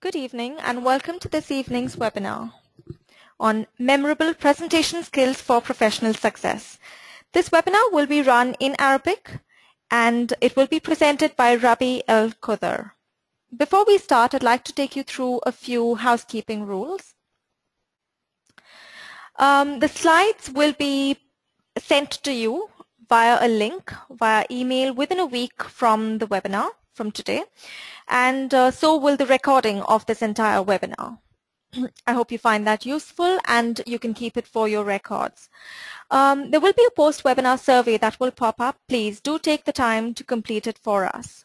Good evening and welcome to this evening's webinar on memorable presentation skills for professional success. This webinar will be run in Arabic and it will be presented by Rabi El Khodar. Before we start, I'd like to take you through a few housekeeping rules. Um, the slides will be sent to you via a link, via email within a week from the webinar from today. And uh, so will the recording of this entire webinar. I hope you find that useful and you can keep it for your records. Um, there will be a post-webinar survey that will pop up. Please do take the time to complete it for us.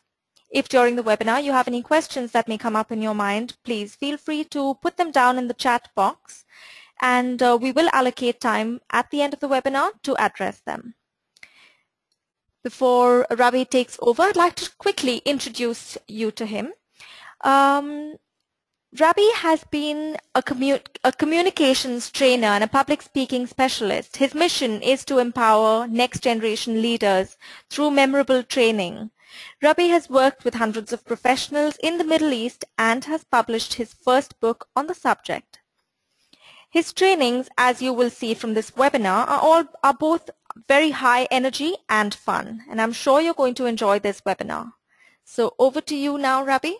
If during the webinar you have any questions that may come up in your mind, please feel free to put them down in the chat box and uh, we will allocate time at the end of the webinar to address them before Ravi takes over, I'd like to quickly introduce you to him. Um, Ravi has been a, commu a, communications trainer and a public speaking specialist. His mission is to empower next generation leaders through memorable training. Ravi has worked with hundreds of professionals in the Middle East and has published his first book on the subject. His trainings, as you will see from this webinar, are, all, are both very high energy and fun. And I'm sure you're going to enjoy this webinar. So over to you now, Ravi.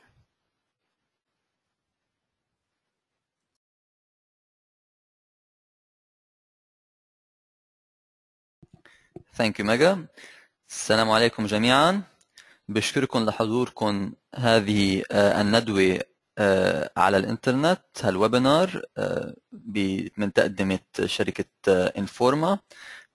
Thank you, Mega. السلام عليكم جميعا. بشكركم لحضوركم هذه الندوة على الانترنت هالويبنار من تقدمة شركة انفورما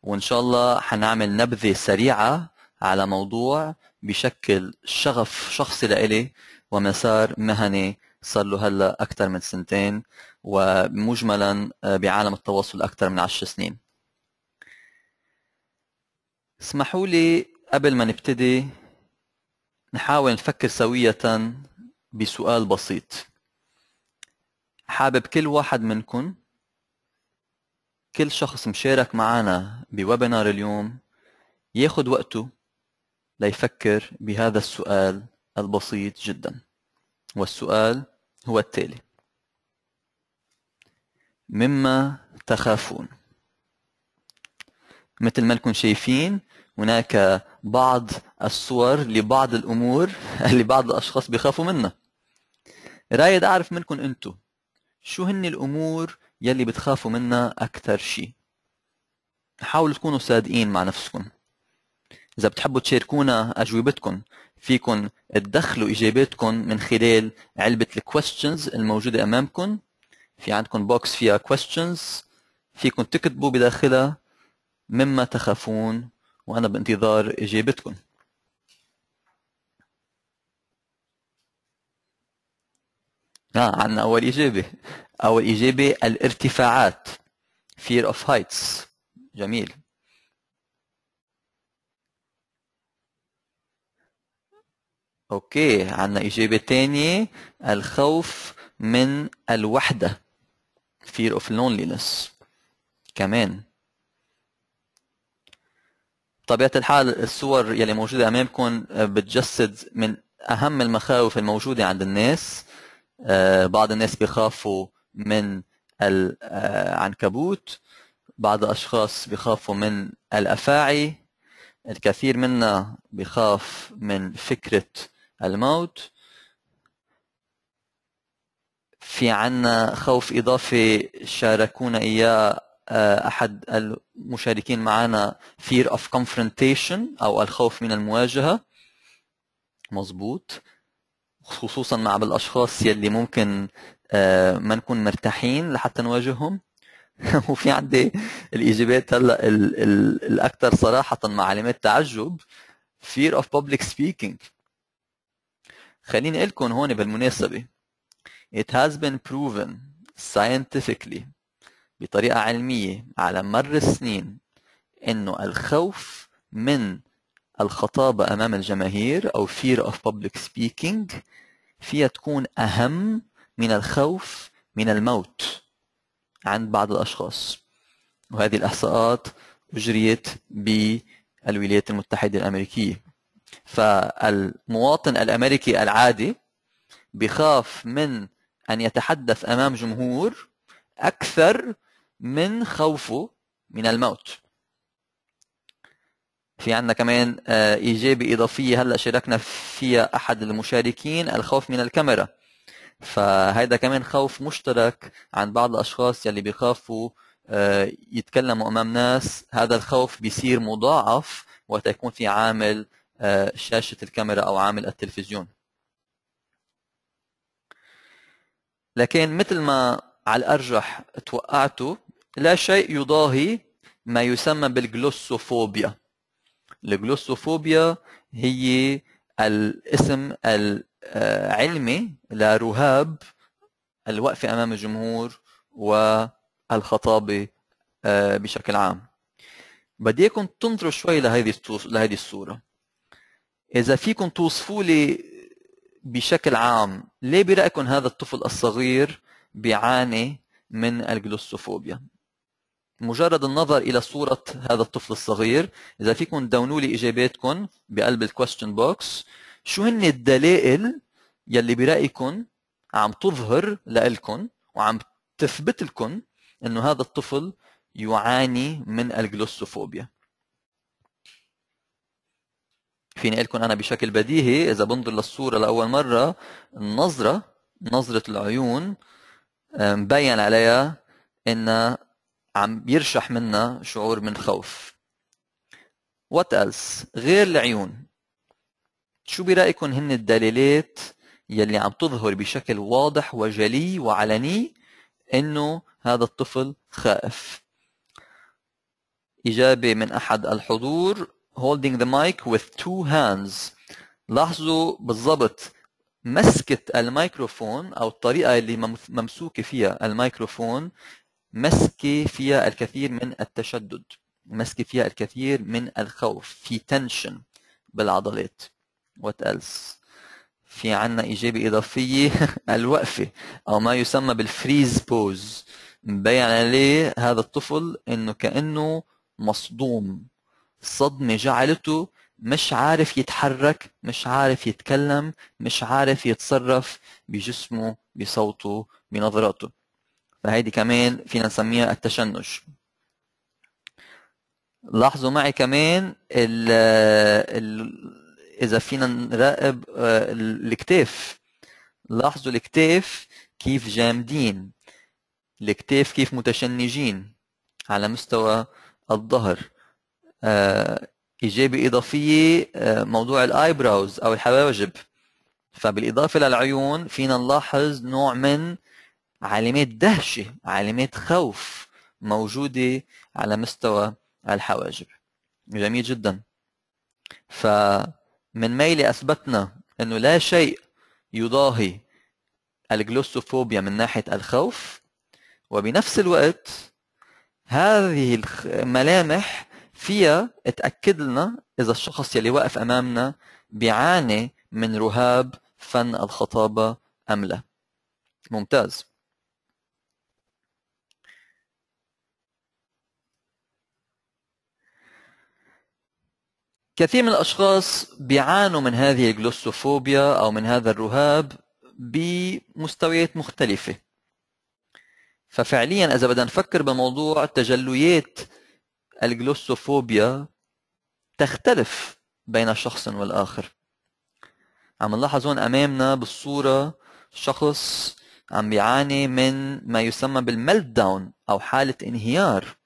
وان شاء الله حنعمل نبذه سريعه على موضوع بشكل شغف شخصي لإلي ومسار مهني صار له هلا اكثر من سنتين ومجملا آه، بعالم التواصل اكثر من عشر سنين اسمحوا لي قبل ما نبتدي نحاول نفكر سوية بسؤال بسيط حابب كل واحد منكم كل شخص مشارك معنا بويبينار اليوم ياخد وقته ليفكر بهذا السؤال البسيط جدا والسؤال هو التالي مما تخافون مثل ما لكم شايفين هناك بعض الصور لبعض الأمور اللي بعض الأشخاص بيخافوا منها رايد أعرف منكم أنتم شو هن الأمور يلي بتخافوا منها أكثر شيء حاولوا تكونوا صادقين مع نفسكم إذا بتحبوا تشاركونا أجوبتكم فيكن تدخلوا إجاباتكم من خلال علبة الكويستشنز الموجودة أمامكم في عندكم بوكس فيها كويستشنز فيكن تكتبوا بداخلها مما تخافون وأنا بانتظار إجابتكم آه عندنا أول إجابة أول إجابة الارتفاعات fear of heights جميل أوكي عندنا إجابة تانية الخوف من الوحدة fear of loneliness كمان بطبيعة الحال الصور يلي موجودة أمامكم بتجسد من أهم المخاوف الموجودة عند الناس آه، بعض الناس بيخافوا من العنكبوت آه، بعض الأشخاص بيخافوا من الأفاعي الكثير منا بيخاف من فكرة الموت في عنا خوف إضافي شاركونا إياه آه، أحد المشاركين معنا fear of confrontation أو الخوف من المواجهة مظبوط خصوصا مع بالاشخاص يلي ممكن آه، ما نكون مرتاحين لحتى نواجههم وفي عندي الاجابات هلا الاكثر صراحه مع علامات تعجب fear of public speaking خليني اقول لكم هون بالمناسبه it has been proven scientifically بطريقه علميه على مر السنين انه الخوف من الخطابة أمام الجماهير أو fear of public speaking فيها تكون أهم من الخوف من الموت عند بعض الأشخاص وهذه الإحصاءات أجريت بالولايات المتحدة الأمريكية فالمواطن الأمريكي العادي بخاف من أن يتحدث أمام جمهور أكثر من خوفه من الموت في عندنا كمان إجابة آه، إضافية هلأ شاركنا فيها أحد المشاركين الخوف من الكاميرا فهيدا كمان خوف مشترك عند بعض الأشخاص يلي بيخافوا آه، يتكلموا أمام ناس هذا الخوف بيصير مضاعف وتكون يكون في عامل آه، شاشة الكاميرا أو عامل التلفزيون لكن مثل ما على الأرجح توقعتوا لا شيء يضاهي ما يسمى بالجلوسوفوبيا الجلوسوفوبيا هي الاسم العلمي لرهاب الوقفة أمام الجمهور والخطابة آه، بشكل عام بديكم تنظروا شوي لهذه لهذه الصورة إذا فيكم توصفوا لي بشكل عام ليه برأيكم هذا الطفل الصغير بيعاني من الجلوسوفوبيا مجرد النظر الى صوره هذا الطفل الصغير اذا فيكم تدونوا لي اجاباتكم بقلب الكويستشن بوكس شو هن الدلائل يلي برايكم عم تظهر لإلكم وعم تثبت لكم انه هذا الطفل يعاني من الجلوسوفوبيا فيني اقول لكم انا بشكل بديهي اذا بنظر للصوره لاول مره النظره نظره العيون مبين عليها ان عم يرشح منا شعور من خوف وات ايلس غير العيون شو برايكم هن الدلالات يلي عم تظهر بشكل واضح وجلي وعلني انه هذا الطفل خائف اجابه من احد الحضور holding the mic with two hands لاحظوا بالضبط مسكة الميكروفون أو الطريقة اللي ممسوكة فيها الميكروفون مسكة فيها الكثير من التشدد مسكة فيها الكثير من الخوف في تنشن بالعضلات وات else في عنا إجابة إضافية الوقفة أو ما يسمى بالفريز بوز مبين عليه هذا الطفل إنه كأنه مصدوم صدمة جعلته مش عارف يتحرك مش عارف يتكلم مش عارف يتصرف بجسمه بصوته بنظراته فهيدي كمان فينا نسميها التشنج لاحظوا معي كمان ال اذا فينا نراقب آه، الاكتاف لاحظوا الاكتاف كيف جامدين الاكتاف كيف متشنجين على مستوى الظهر إجابة آه، إضافية آه، موضوع الآيبراوز أو الحواجب فبالإضافة للعيون فينا نلاحظ نوع من علامات دهشة علامات خوف موجودة على مستوى الحواجب جميل جدا فمن ميلي أثبتنا أنه لا شيء يضاهي الجلوسوفوبيا من ناحية الخوف وبنفس الوقت هذه الملامح فيها تأكد لنا إذا الشخص يلي واقف أمامنا بيعاني من رهاب فن الخطابة أم لا ممتاز كثير من الأشخاص بيعانوا من هذه الجلوسوفوبيا أو من هذا الرهاب بمستويات مختلفة ففعليا إذا بدنا نفكر بموضوع تجليات الجلوسوفوبيا تختلف بين شخص والآخر عم نلاحظ هون أمامنا بالصورة شخص عم بيعاني من ما يسمى بالملت داون أو حالة انهيار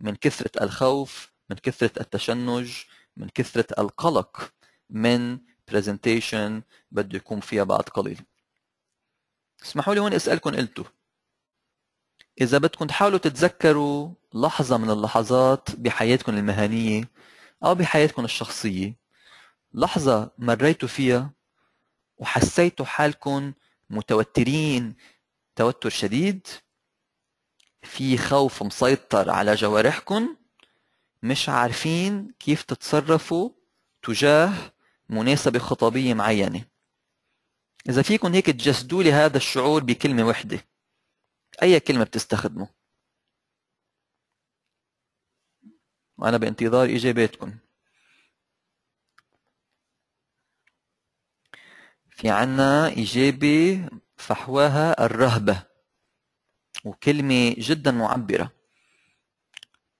من كثرة الخوف من كثرة التشنج من كثرة القلق من presentation بده يكون فيها بعد قليل اسمحوا لي هون اسألكم قلتوا إذا بدكم تحاولوا تتذكروا لحظة من اللحظات بحياتكم المهنية أو بحياتكم الشخصية لحظة مريتوا فيها وحسيتوا حالكم متوترين توتر شديد في خوف مسيطر على جوارحكم مش عارفين كيف تتصرفوا تجاه مناسبة خطابية معينة إذا فيكم هيك تجسدوا لي هذا الشعور بكلمة وحدة أي كلمة بتستخدموا وأنا بانتظار إجاباتكم في عنا إجابة فحواها الرهبة وكلمة جدا معبرة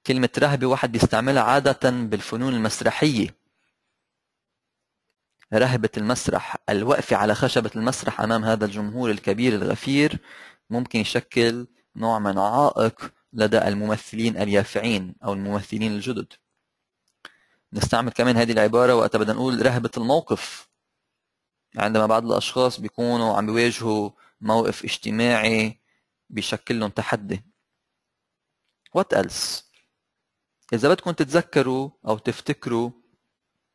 كلمة رهبة واحد بيستعملها عادة بالفنون المسرحية رهبة المسرح الوقفة على خشبة المسرح أمام هذا الجمهور الكبير الغفير ممكن يشكل نوع من عائق لدى الممثلين اليافعين أو الممثلين الجدد نستعمل كمان هذه العبارة وقتا بدنا نقول رهبة الموقف عندما بعض الأشخاص بيكونوا عم بيواجهوا موقف اجتماعي بيشكل لهم تحدي What else؟ إذا بدكم تتذكروا أو تفتكروا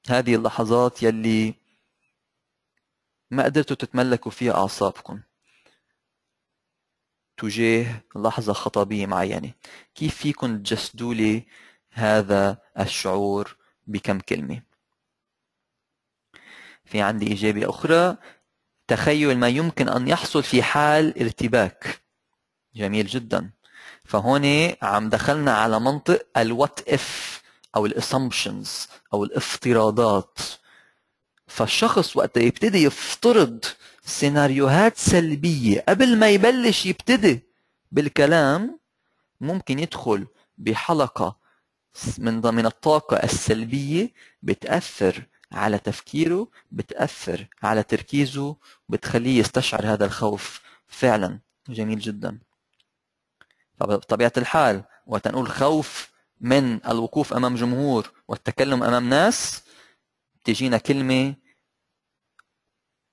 هذه اللحظات يلي ما قدرتوا تتملكوا فيها أعصابكم تجاه لحظة خطابية معينة كيف فيكم تجسدوا لي هذا الشعور بكم كلمة في عندي إجابة أخرى تخيل ما يمكن أن يحصل في حال ارتباك جميل جدا فهون عم دخلنا على منطق الوات اف او الاسامبشنز او الافتراضات فالشخص وقت يبتدي يفترض سيناريوهات سلبية قبل ما يبلش يبتدي بالكلام ممكن يدخل بحلقة من ضمن الطاقة السلبية بتأثر على تفكيره بتأثر على تركيزه بتخليه يستشعر هذا الخوف فعلا جميل جدا فبطبيعة الحال وقت نقول خوف من الوقوف أمام جمهور والتكلم أمام ناس تجينا كلمة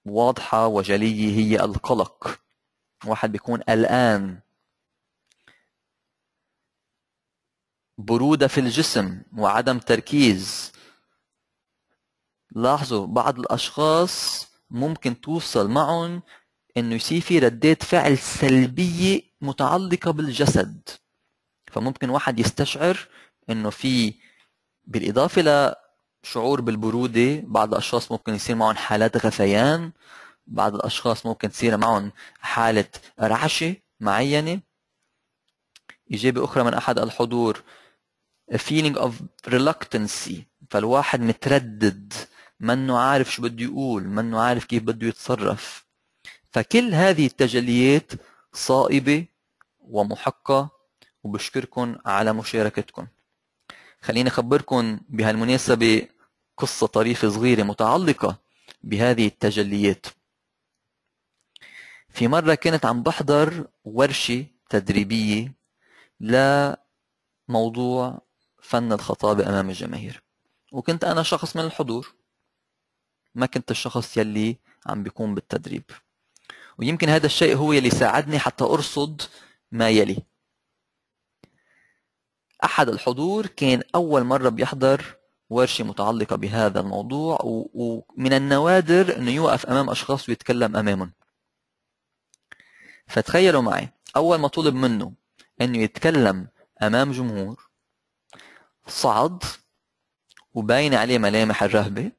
واضحة وجلية هي القلق واحد بيكون قلقان برودة في الجسم وعدم تركيز لاحظوا بعض الأشخاص ممكن توصل معهم انه يصير في ردات فعل سلبيه متعلقه بالجسد فممكن واحد يستشعر انه في بالاضافه لشعور بالبروده بعض الاشخاص ممكن يصير معهم حالات غثيان بعض الاشخاص ممكن تصير معهم حاله رعشه معينه اجابه اخرى من احد الحضور a feeling of reluctancy فالواحد متردد منه عارف شو بده يقول منه عارف كيف بده يتصرف فكل هذه التجليات صائبة ومحقة وبشكركم على مشاركتكم خليني أخبركم بهالمناسبة قصة طريفة صغيرة متعلقة بهذه التجليات في مرة كنت عم بحضر ورشة تدريبية لموضوع فن الخطابة أمام الجماهير وكنت أنا شخص من الحضور ما كنت الشخص يلي عم بيقوم بالتدريب ويمكن هذا الشيء هو اللي ساعدني حتى أرصد ما يلي أحد الحضور كان أول مرة بيحضر ورشة متعلقة بهذا الموضوع ومن النوادر أنه يوقف أمام أشخاص ويتكلم أمامهم فتخيلوا معي أول ما طلب منه أنه يتكلم أمام جمهور صعد وباين عليه ملامح الرهبة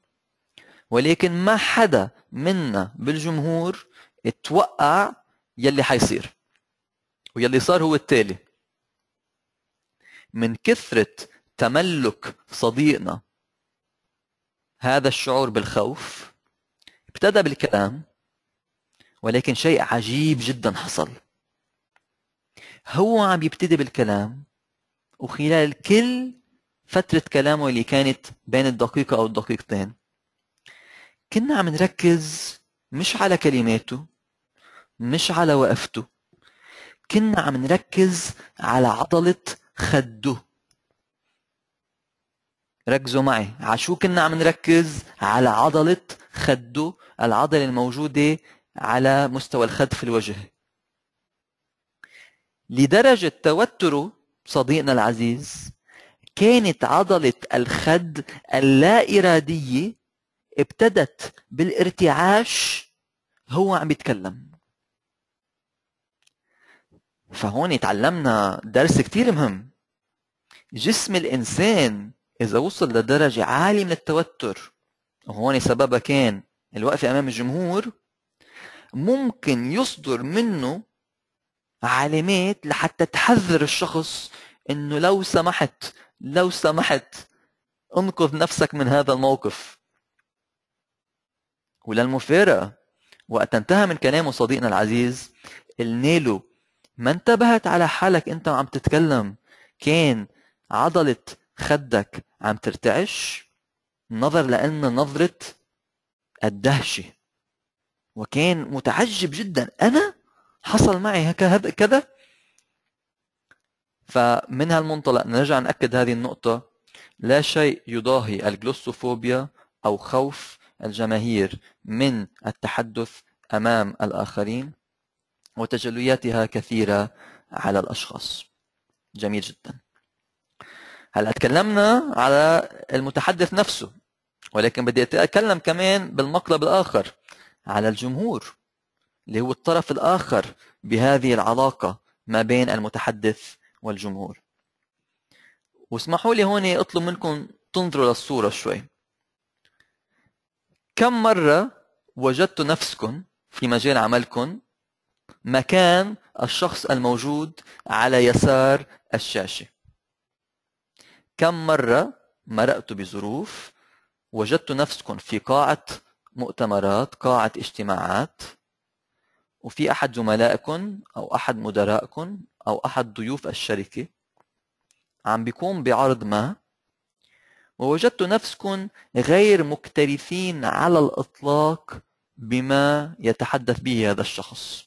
ولكن ما حدا منا بالجمهور اتوقع يلي حيصير ويلي صار هو التالي من كثرة تملك صديقنا هذا الشعور بالخوف ابتدى بالكلام ولكن شيء عجيب جدا حصل هو عم يبتدي بالكلام وخلال كل فترة كلامه اللي كانت بين الدقيقة أو الدقيقتين كنا عم نركز مش على كلماته مش على وقفته كنا عم نركز على عضلة خده ركزوا معي عشو كنا عم نركز على عضلة خده العضلة الموجودة على مستوى الخد في الوجه لدرجة توتره صديقنا العزيز كانت عضلة الخد اللا إرادية ابتدت بالارتعاش هو عم يتكلم فهون تعلمنا درس كتير مهم جسم الإنسان إذا وصل لدرجة عالية من التوتر وهون سببها كان الوقفة أمام الجمهور ممكن يصدر منه علامات لحتى تحذر الشخص انه لو سمحت لو سمحت انقذ نفسك من هذا الموقف وللمفارقة وقت انتهى من كلامه صديقنا العزيز قلنا له ما انتبهت على حالك انت وعم تتكلم كان عضلة خدك عم ترتعش نظر لنا نظرة الدهشة وكان متعجب جدا أنا حصل معي هكذا كذا فمن هالمنطلق نرجع نأكد هذه النقطة لا شيء يضاهي الجلوسوفوبيا أو خوف الجماهير من التحدث أمام الآخرين وتجلياتها كثيرة على الأشخاص جميل جدا هلا تكلمنا على المتحدث نفسه ولكن بدي أتكلم كمان بالمقلب الآخر على الجمهور اللي هو الطرف الآخر بهذه العلاقة ما بين المتحدث والجمهور واسمحوا لي هون أطلب منكم تنظروا للصورة شوي كم مرة وجدتوا نفسكم في مجال عملكم مكان الشخص الموجود على يسار الشاشة كم مرة مرأت بظروف وجدت نفسكم في قاعة مؤتمرات قاعة اجتماعات وفي أحد زملائكم أو أحد مدرائكم أو أحد ضيوف الشركة عم بيقوم بعرض ما ووجدت نفسكم غير مكترثين على الإطلاق بما يتحدث به هذا الشخص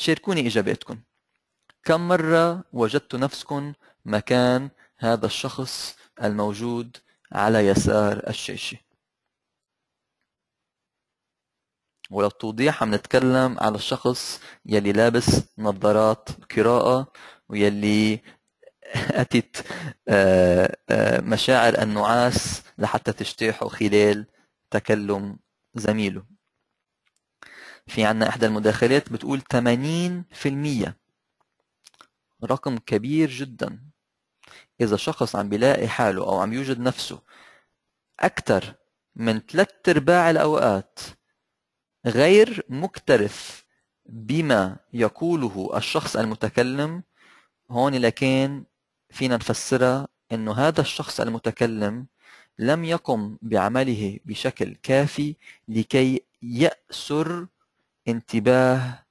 شاركوني إجاباتكم كم مرة وجدت نفسكم مكان هذا الشخص الموجود على يسار الشاشة وللتوضيح عم نتكلم على الشخص يلي لابس نظارات قراءة ويلي أتت آه، آه، مشاعر النعاس لحتى تجتاحه خلال تكلم زميله في عنا إحدى المداخلات بتقول 80% رقم كبير جدا إذا شخص عم بيلاقي حاله أو عم يوجد نفسه أكثر من ثلاث أرباع الأوقات غير مكترث بما يقوله الشخص المتكلم هون لكن فينا نفسرها أنه هذا الشخص المتكلم لم يقم بعمله بشكل كافي لكي يأسر انتباه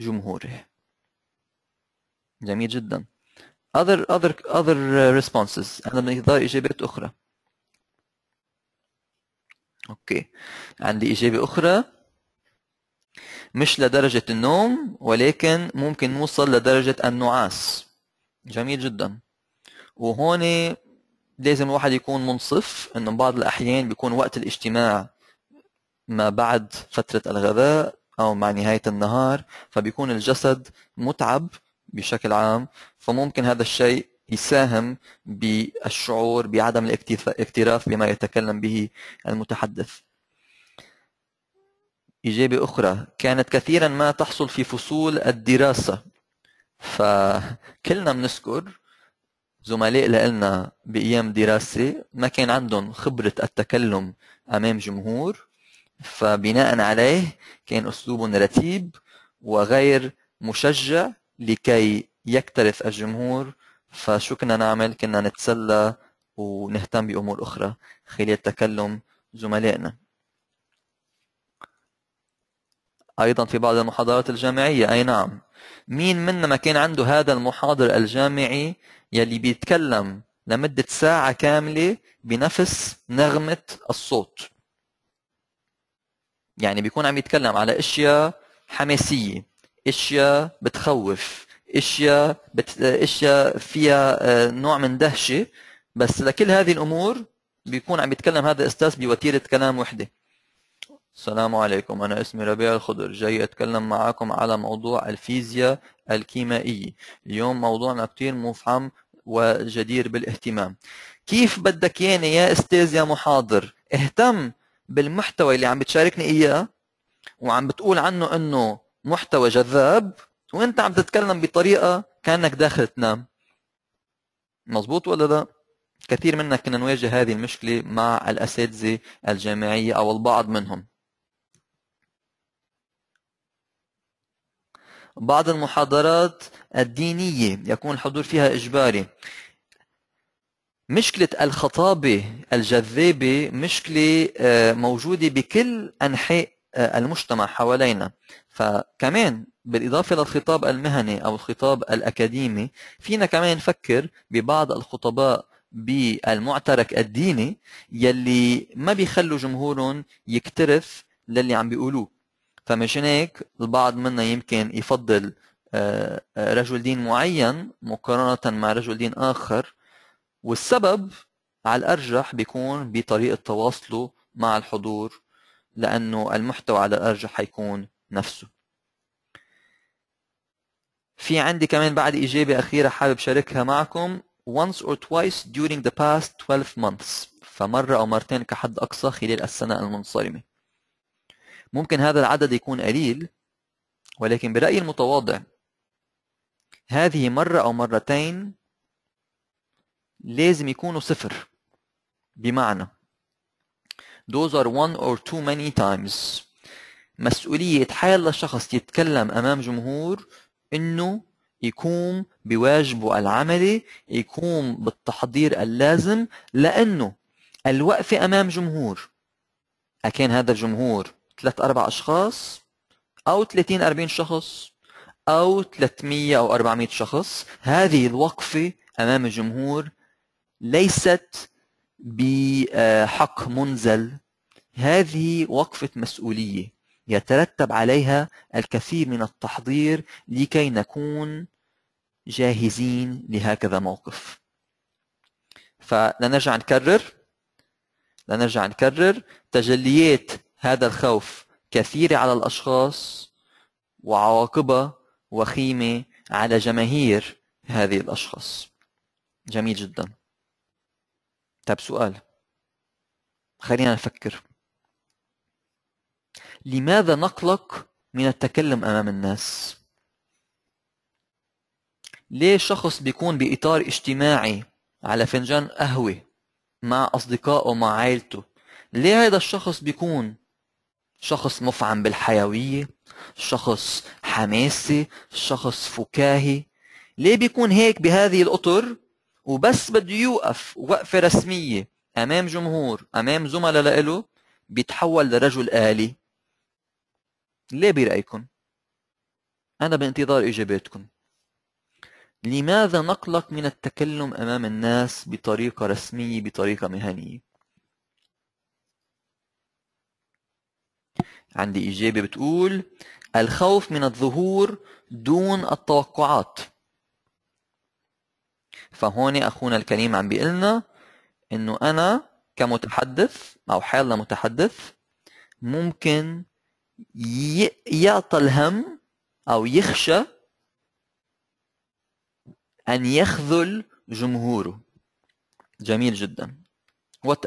جمهوره جميل جدا other other other responses انا بنقدر اجابات اخرى اوكي عندي اجابه اخرى مش لدرجه النوم ولكن ممكن نوصل لدرجه النعاس جميل جدا وهون لازم الواحد يكون منصف انه بعض الاحيان بيكون وقت الاجتماع ما بعد فتره الغذاء أو مع نهاية النهار فبيكون الجسد متعب بشكل عام فممكن هذا الشيء يساهم بالشعور بعدم الاكتراث بما يتكلم به المتحدث إجابة أخرى كانت كثيرا ما تحصل في فصول الدراسة فكلنا بنذكر زملاء لنا بأيام دراسة ما كان عندهم خبرة التكلم أمام جمهور فبناء عليه كان أسلوب رتيب وغير مشجع لكي يكترث الجمهور فشو كنا نعمل كنا نتسلى ونهتم بأمور أخرى خلال تكلم زملائنا أيضا في بعض المحاضرات الجامعية أي نعم مين منا ما كان عنده هذا المحاضر الجامعي يلي بيتكلم لمدة ساعة كاملة بنفس نغمة الصوت يعني بيكون عم يتكلم على اشياء حماسيه اشياء بتخوف اشياء بت... اشياء فيها آه، نوع من دهشه بس لكل هذه الامور بيكون عم يتكلم هذا الاستاذ بوتيره كلام وحده السلام عليكم أنا اسمي ربيع الخضر جاي أتكلم معكم على موضوع الفيزياء الكيميائية اليوم موضوعنا كثير مفعم وجدير بالاهتمام كيف بدك ياني يا أستاذ يا محاضر اهتم بالمحتوى اللي عم بتشاركني اياه وعم بتقول عنه انه محتوى جذاب وانت عم تتكلم بطريقه كانك داخل تنام مزبوط ولا لا كثير منا كنا نواجه هذه المشكله مع الاساتذه الجامعيه او البعض منهم بعض المحاضرات الدينية يكون الحضور فيها إجباري مشكلة الخطابة الجذابة مشكلة آه، موجودة بكل أنحاء آه، المجتمع حوالينا فكمان بالإضافة للخطاب المهني أو الخطاب الأكاديمي فينا كمان نفكر ببعض الخطباء بالمعترك الديني يلي ما بيخلوا جمهورهم يكترث للي عم بيقولوه فمشان هيك البعض منا يمكن يفضل آه، رجل دين معين مقارنة مع رجل دين آخر والسبب على الأرجح بيكون بطريقة تواصله مع الحضور لأنه المحتوى على الأرجح حيكون نفسه في عندي كمان بعد إجابة أخيرة حابب شاركها معكم once or twice during the past 12 months فمرة أو مرتين كحد أقصى خلال السنة المنصرمة ممكن هذا العدد يكون قليل ولكن برأيي المتواضع هذه مرة أو مرتين لازم يكونوا صفر بمعنى those are one or too many times مسؤولية حال الشخص يتكلم أمام جمهور إنه يقوم بواجبه العملي يقوم بالتحضير اللازم لأنه الوقفة أمام جمهور أكان هذا الجمهور ثلاث أربع أشخاص أو 30 40 شخص أو 300 أو 400 شخص هذه الوقفة أمام الجمهور ليست بحق منزل هذه وقفة مسؤولية يترتب عليها الكثير من التحضير لكي نكون جاهزين لهكذا موقف فلنرجع نكرر لنرجع نكرر تجليات هذا الخوف كثيرة على الأشخاص وعواقبها وخيمة على جماهير هذه الأشخاص جميل جداً طيب سؤال خلينا نفكر لماذا نقلق من التكلم أمام الناس؟ ليه شخص بيكون بإطار اجتماعي على فنجان قهوة مع أصدقائه مع عائلته ليه هذا الشخص بيكون شخص مفعم بالحيوية شخص حماسي شخص فكاهي ليه بيكون هيك بهذه الأطر وبس بده يوقف وقفة رسمية أمام جمهور أمام زملاء لإله بيتحول لرجل آلي ليه برأيكم؟ أنا بانتظار إجاباتكم لماذا نقلق من التكلم أمام الناس بطريقة رسمية بطريقة مهنية؟ عندي إجابة بتقول الخوف من الظهور دون التوقعات فهون اخونا الكريم عم بيقول لنا انه انا كمتحدث او حالنا متحدث ممكن يعطى الهم او يخشى ان يخذل جمهوره جميل جدا وات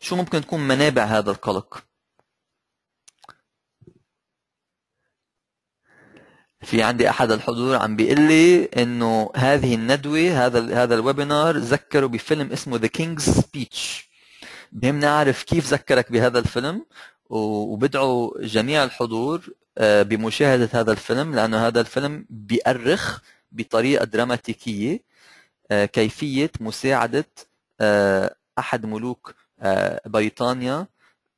شو ممكن تكون منابع هذا القلق في عندي احد الحضور عم بيقول لي انه هذه الندوه هذا هذا الويبينار ذكره بفيلم اسمه ذا كينجز سبيتش بهمني اعرف كيف ذكرك بهذا الفيلم وبدعو جميع الحضور آه، بمشاهده هذا الفيلم لانه هذا الفيلم بيأرخ بطريقه دراماتيكيه آه، كيفيه مساعده آه، احد ملوك بريطانيا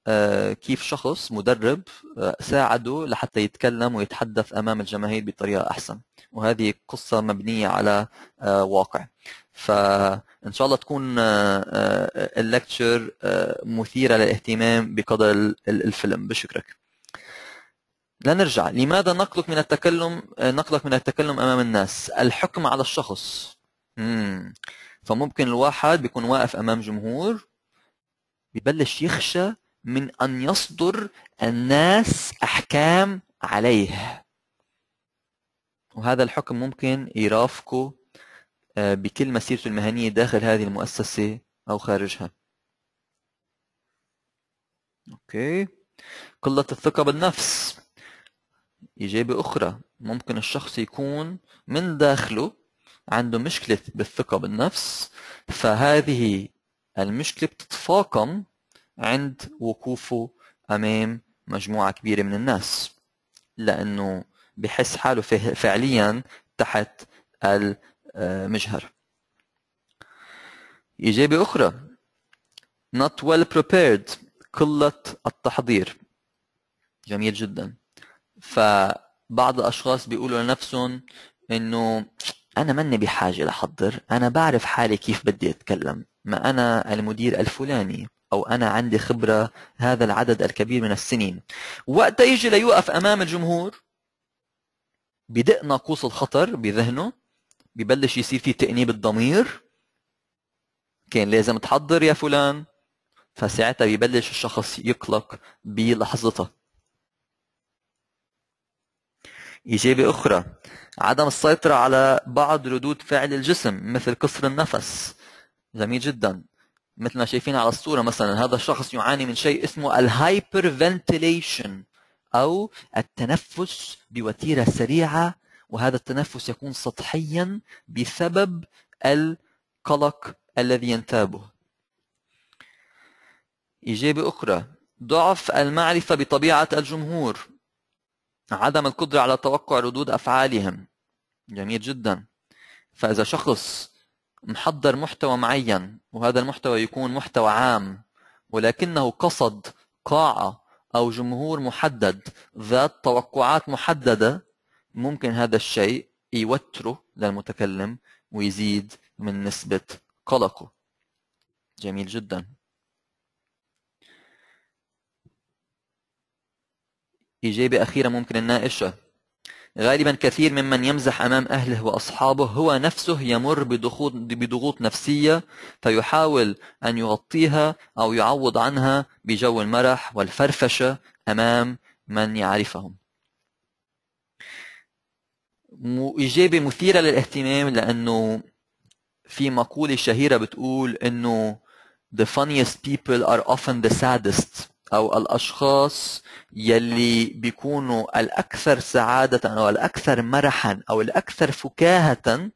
آه، كيف شخص مدرب آه، ساعده لحتى يتكلم ويتحدث امام الجماهير بطريقه احسن وهذه قصه مبنيه على آه، واقع فان شاء الله تكون اللكتشر مثيره للاهتمام بقدر الفيلم بشكرك لنرجع لماذا نقلك من التكلم نقلك من التكلم امام الناس الحكم على الشخص مم. فممكن الواحد بيكون واقف امام جمهور ببلش يخشى من أن يصدر الناس أحكام عليه وهذا الحكم ممكن يرافقه آه، بكل مسيرته المهنية داخل هذه المؤسسة أو خارجها أوكي قلة الثقة بالنفس إجابة أخرى ممكن الشخص يكون من داخله عنده مشكلة بالثقة بالنفس فهذه المشكلة بتتفاقم عند وقوفه امام مجموعه كبيره من الناس لانه بحس حاله فعليا تحت المجهر إجابة أخرى not well prepared قلة التحضير جميل جدا فبعض الأشخاص بيقولوا لنفسهم إنه أنا مني بحاجة لحضر أنا بعرف حالي كيف بدي أتكلم ما أنا المدير الفلاني أو أنا عندي خبرة هذا العدد الكبير من السنين وقت يجي ليوقف أمام الجمهور بدق ناقوس الخطر بذهنه ببلش يصير في تأنيب الضمير كان لازم تحضر يا فلان فساعتها ببلش الشخص يقلق بلحظتها إجابة أخرى عدم السيطرة على بعض ردود فعل الجسم مثل كسر النفس جميل جدا مثل ما شايفين على الصوره مثلا هذا الشخص يعاني من شيء اسمه الهايبر فنتيليشن او التنفس بوتيره سريعه وهذا التنفس يكون سطحيا بسبب القلق الذي ينتابه. اجابه اخرى ضعف المعرفه بطبيعه الجمهور عدم القدره على توقع ردود افعالهم جميل جدا فاذا شخص محضر محتوى معين وهذا المحتوى يكون محتوى عام ولكنه قصد قاعة أو جمهور محدد ذات توقعات محددة ممكن هذا الشيء يوتره للمتكلم ويزيد من نسبة قلقه جميل جدا إجابة أخيرة ممكن نناقشها غالبا كثير ممن يمزح أمام أهله وأصحابه هو نفسه يمر بضغوط, نفسية فيحاول أن يغطيها أو يعوض عنها بجو المرح والفرفشة أمام من يعرفهم إجابة مثيرة للاهتمام لأنه في مقولة شهيرة بتقول أنه the funniest people are often the saddest او الاشخاص يلي بيكونوا الاكثر سعاده او الاكثر مرحا او الاكثر فكاهه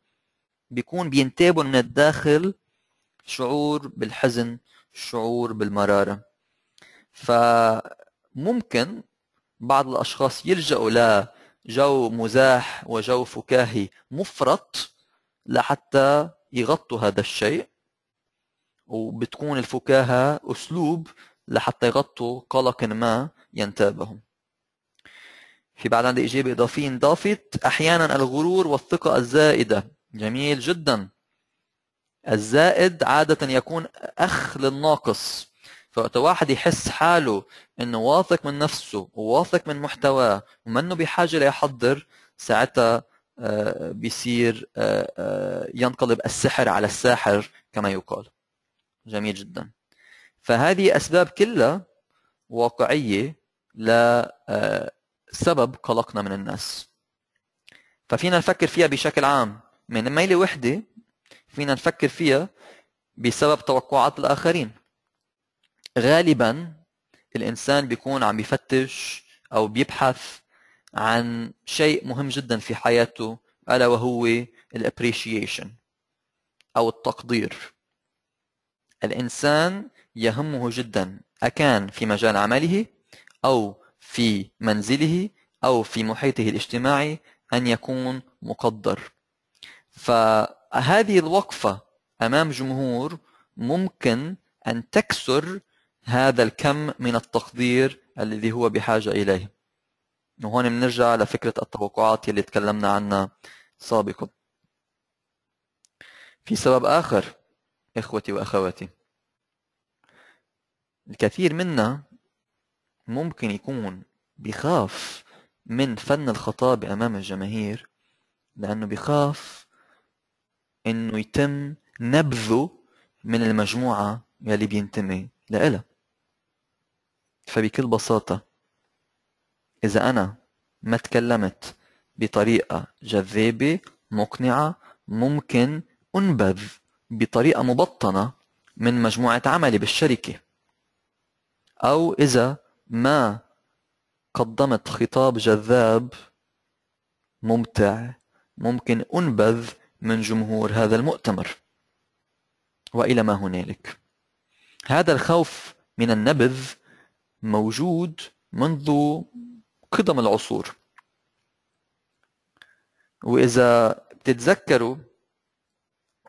بيكون بينتابوا من الداخل شعور بالحزن شعور بالمراره فممكن بعض الاشخاص يلجأوا لجو مزاح وجو فكاهي مفرط لحتى يغطوا هذا الشيء وبتكون الفكاهه اسلوب لحتى يغطوا قلق ما ينتابهم في بعد عندي إجابة إضافية انضافت أحيانا الغرور والثقة الزائدة جميل جدا الزائد عادة يكون أخ للناقص فوقت واحد يحس حاله انه واثق من نفسه وواثق من محتواه ومنه بحاجه ليحضر ساعتها آه، بيصير آه، آه، ينقلب السحر على الساحر كما يقال جميل جدا فهذه اسباب كلها واقعيه لسبب آه، قلقنا من الناس ففينا نفكر فيها بشكل عام من ميله وحده فينا نفكر فيها بسبب توقعات الاخرين غالبا الانسان بيكون عم يفتش او بيبحث عن شيء مهم جدا في حياته الا وهو الابريشيشن او التقدير الانسان يهمه جدا أكان في مجال عمله أو في منزله أو في محيطه الاجتماعي أن يكون مقدر فهذه الوقفة أمام جمهور ممكن أن تكسر هذا الكم من التقدير الذي هو بحاجة إليه وهون بنرجع لفكرة التوقعات اللي تكلمنا عنها سابقا في سبب آخر إخوتي وأخواتي الكثير منا ممكن يكون بخاف من فن الخطابة أمام الجماهير لأنه بخاف إنه يتم نبذه من المجموعة يلي بينتمي لإلها فبكل بساطة إذا أنا ما تكلمت بطريقة جذابة مقنعة ممكن أنبذ بطريقة مبطنة من مجموعة عملي بالشركة أو إذا ما قدمت خطاب جذاب ممتع ممكن أنبذ من جمهور هذا المؤتمر وإلى ما هنالك هذا الخوف من النبذ موجود منذ قدم العصور وإذا بتتذكروا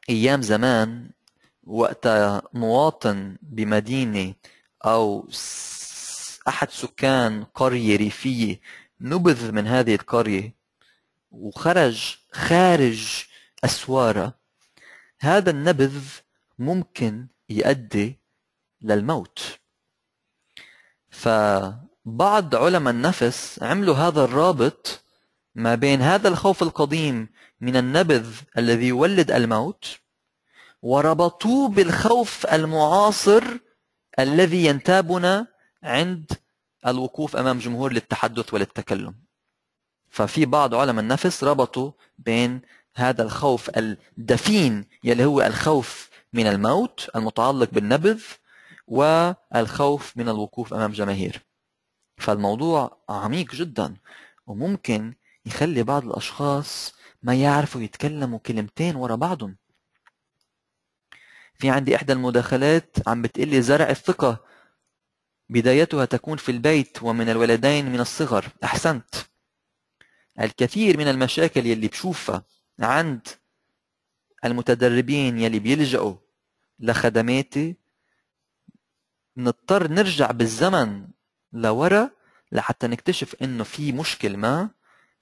أيام زمان وقت مواطن بمدينة أو أحد سكان قرية ريفية نبذ من هذه القرية وخرج خارج أسوارها هذا النبذ ممكن يؤدي للموت فبعض علماء النفس عملوا هذا الرابط ما بين هذا الخوف القديم من النبذ الذي يولد الموت وربطوه بالخوف المعاصر الذي ينتابنا عند الوقوف أمام جمهور للتحدث وللتكلم ففي بعض علماء النفس ربطوا بين هذا الخوف الدفين يلي هو الخوف من الموت المتعلق بالنبذ والخوف من الوقوف أمام جماهير فالموضوع عميق جدا وممكن يخلي بعض الأشخاص ما يعرفوا يتكلموا كلمتين ورا بعضهم في عندي إحدى المداخلات عم بتقلي زرع الثقة بدايتها تكون في البيت ومن الولدين من الصغر أحسنت الكثير من المشاكل يلي بشوفها عند المتدربين يلي بيلجأوا لخدماتي نضطر نرجع بالزمن لورا لحتى نكتشف انه في مشكل ما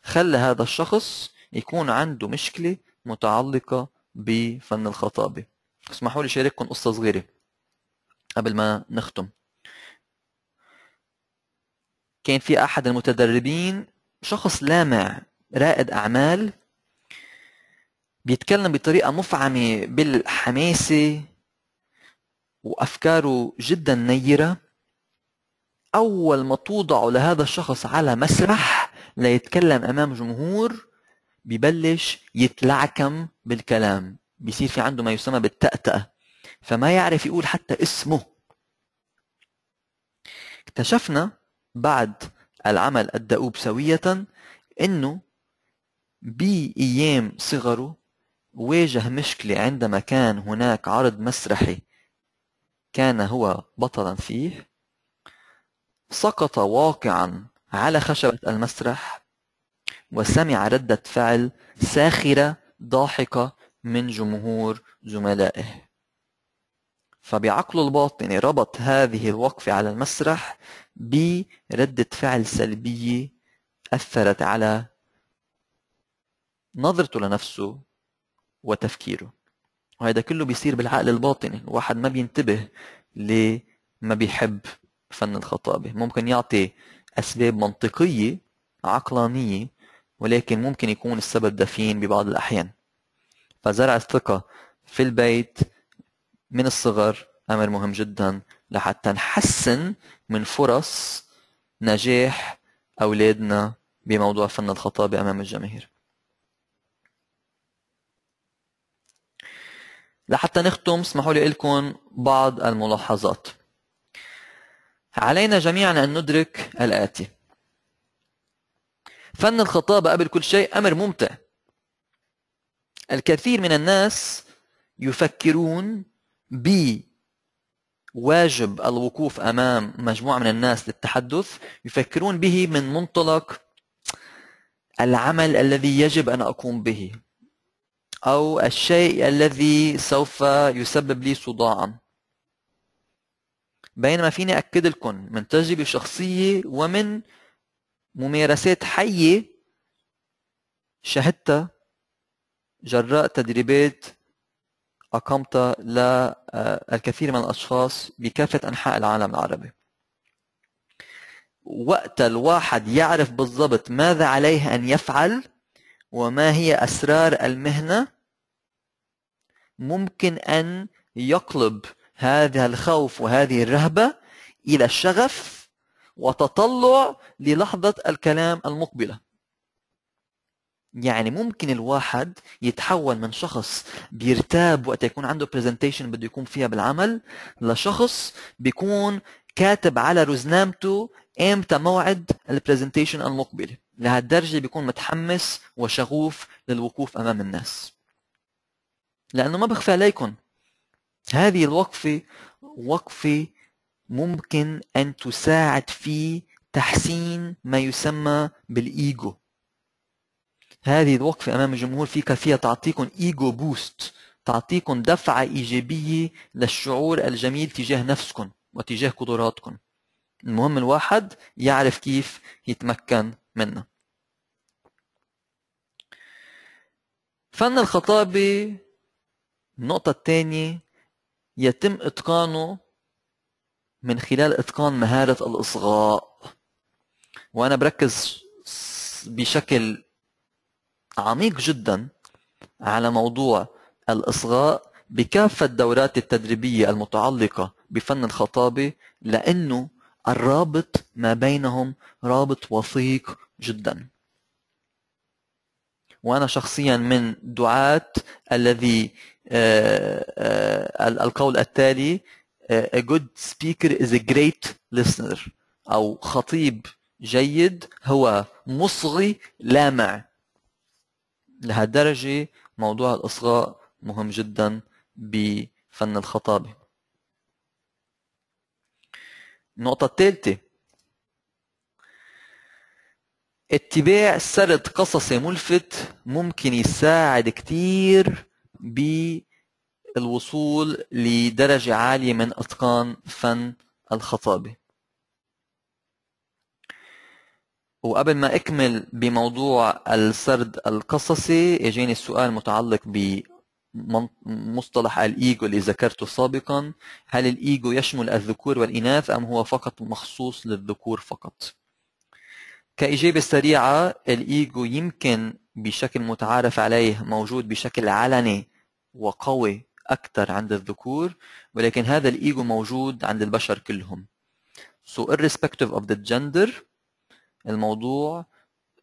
خلى هذا الشخص يكون عنده مشكلة متعلقة بفن الخطابة اسمحوا لي شارككم قصه صغيره قبل ما نختم كان في احد المتدربين شخص لامع رائد اعمال بيتكلم بطريقه مفعمه بالحماسه وافكاره جدا نيره اول ما توضعه لهذا الشخص على مسرح ليتكلم امام جمهور ببلش يتلعكم بالكلام بيصير في عنده ما يسمى بالتأتأة فما يعرف يقول حتى اسمه اكتشفنا بعد العمل الدؤوب سوية انه بأيام صغره واجه مشكلة عندما كان هناك عرض مسرحي كان هو بطلا فيه سقط واقعا على خشبة المسرح وسمع ردة فعل ساخرة ضاحكة من جمهور زملائه فبعقله الباطني ربط هذه الوقفة على المسرح بردة فعل سلبية أثرت على نظرته لنفسه وتفكيره وهذا كله بيصير بالعقل الباطني الواحد ما بينتبه لما بيحب فن الخطابة ممكن يعطي أسباب منطقية عقلانية ولكن ممكن يكون السبب دفين ببعض الأحيان فزرع الثقة في البيت من الصغر أمر مهم جدا لحتى نحسن من فرص نجاح أولادنا بموضوع فن الخطابة أمام الجماهير لحتى نختم اسمحوا لي لكم بعض الملاحظات علينا جميعا أن ندرك الآتي فن الخطابة قبل كل شيء أمر ممتع الكثير من الناس يفكرون ب واجب الوقوف امام مجموعه من الناس للتحدث يفكرون به من منطلق العمل الذي يجب ان اقوم به او الشيء الذي سوف يسبب لي صداعا بينما فيني اكد لكم من تجربه شخصيه ومن ممارسات حيه شهدتها جراء تدريبات أقمتها للكثير آه، من الأشخاص بكافة أنحاء العالم العربي وقت الواحد يعرف بالضبط ماذا عليه أن يفعل وما هي أسرار المهنة ممكن أن يقلب هذا الخوف وهذه الرهبة إلى الشغف وتطلع للحظة الكلام المقبلة يعني ممكن الواحد يتحول من شخص بيرتاب وقت يكون عنده برزنتيشن بده يكون فيها بالعمل لشخص بيكون كاتب على رزنامته امتى موعد البرزنتيشن المقبله لهالدرجه بيكون متحمس وشغوف للوقوف امام الناس لانه ما بخفى عليكم هذه الوقفه وقفه ممكن ان تساعد في تحسين ما يسمى بالايجو هذه الوقفة أمام الجمهور فيك فيها تعطيكم إيجو بوست تعطيكم دفعة إيجابية للشعور الجميل تجاه نفسكم وتجاه قدراتكم المهم الواحد يعرف كيف يتمكن منها فن الخطابة النقطة الثانية يتم إتقانه من خلال إتقان مهارة الإصغاء وأنا بركز بشكل عميق جدا على موضوع الإصغاء بكافة الدورات التدريبية المتعلقة بفن الخطابة لأنه الرابط ما بينهم رابط وثيق جدا وأنا شخصيا من دعاة الذي آه، آه، القول التالي آه، a good speaker is a great listener أو خطيب جيد هو مصغي لامع لهالدرجة موضوع الإصغاء مهم جدا بفن الخطابة النقطة الثالثة اتباع سرد قصصي ملفت ممكن يساعد كتير بالوصول لدرجة عالية من إتقان فن الخطابة وقبل ما اكمل بموضوع السرد القصصي اجاني السؤال متعلق بمصطلح الايجو اللي ذكرته سابقا هل الايجو يشمل الذكور والاناث ام هو فقط مخصوص للذكور فقط كاجابه سريعه الايجو يمكن بشكل متعارف عليه موجود بشكل علني وقوي اكثر عند الذكور ولكن هذا الايجو موجود عند البشر كلهم so irrespective of the gender الموضوع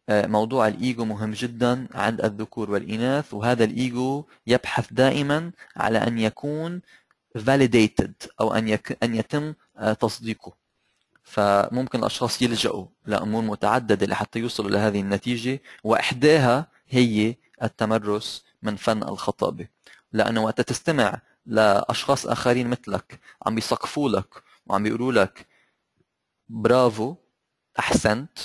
آه، موضوع الإيجو مهم جدا عند الذكور والإناث وهذا الإيجو يبحث دائما على أن يكون validated أو أن, يك... أن يتم آه، تصديقه فممكن الأشخاص يلجأوا لأمور متعددة لحتى يوصلوا لهذه النتيجة وإحداها هي التمرس من فن الخطابة لأنه وقت تستمع لأشخاص آخرين مثلك عم بيسقفوا لك وعم بيقولوا لك برافو احسنت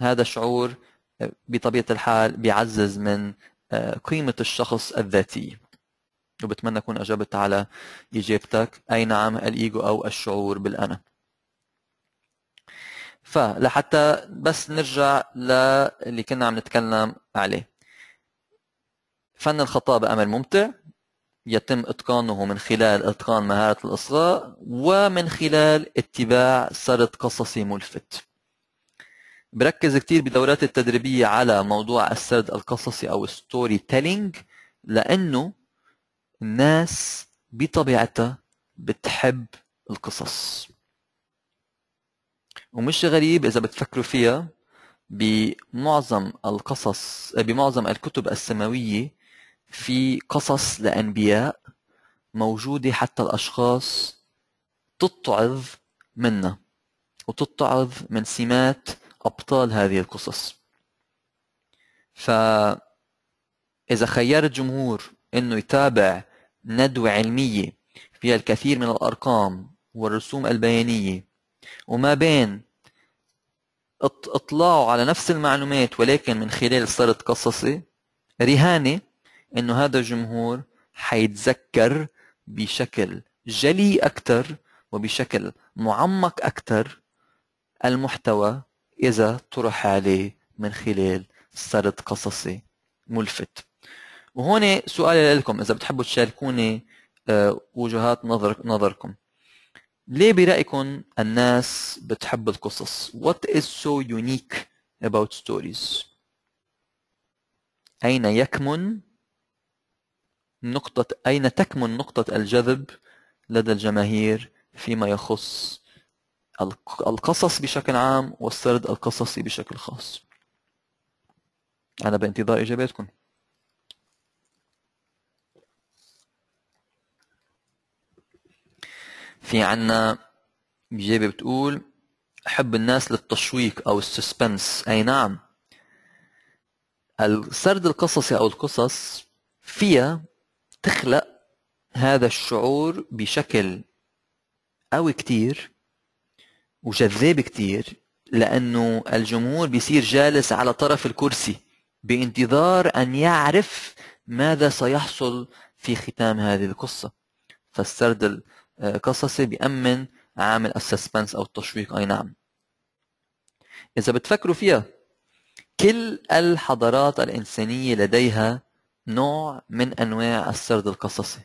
هذا الشعور آه، بطبيعه الحال بيعزز من آه، قيمه الشخص الذاتي وبتمنى اكون اجبت على اجابتك اي نعم الايجو او الشعور بالانا فلحتى بس نرجع للي كنا عم نتكلم عليه فن الخطابه امر ممتع يتم اتقانه من خلال اتقان مهاره الاصغاء ومن خلال اتباع سرد قصصي ملفت بركز كتير بدورات التدريبية على موضوع السرد القصصي أو ستوري تيلينج لأنه الناس بطبيعتها بتحب القصص ومش غريب إذا بتفكروا فيها بمعظم القصص بمعظم الكتب السماوية في قصص لأنبياء موجودة حتى الأشخاص تتعظ منها وتتعظ من سمات أبطال هذه القصص فإذا خيرت جمهور أنه يتابع ندوة علمية فيها الكثير من الأرقام والرسوم البيانية وما بين اطلاعه على نفس المعلومات ولكن من خلال سرد قصصي رهانة انه هذا الجمهور حيتذكر بشكل جلي اكثر وبشكل معمق اكثر المحتوى إذا طرح عليه من خلال سرد قصصي ملفت وهون سؤالي لكم إذا بتحبوا تشاركوني آه، وجهات نظر نظركم ليه برأيكم الناس بتحب القصص What is so unique about stories أين يكمن نقطة أين تكمن نقطة الجذب لدى الجماهير فيما يخص القصص بشكل عام والسرد القصصي بشكل خاص أنا بانتظار إجاباتكم في عنا إجابة بتقول حب الناس للتشويق أو السسبنس أي نعم السرد القصصي أو القصص فيها تخلق هذا الشعور بشكل قوي كتير وجذاب كتير لأنه الجمهور بيصير جالس على طرف الكرسي بانتظار أن يعرف ماذا سيحصل في ختام هذه القصة فالسرد القصصي بيأمن عامل السسبنس أو التشويق أي نعم إذا بتفكروا فيها كل الحضارات الإنسانية لديها نوع من أنواع السرد القصصي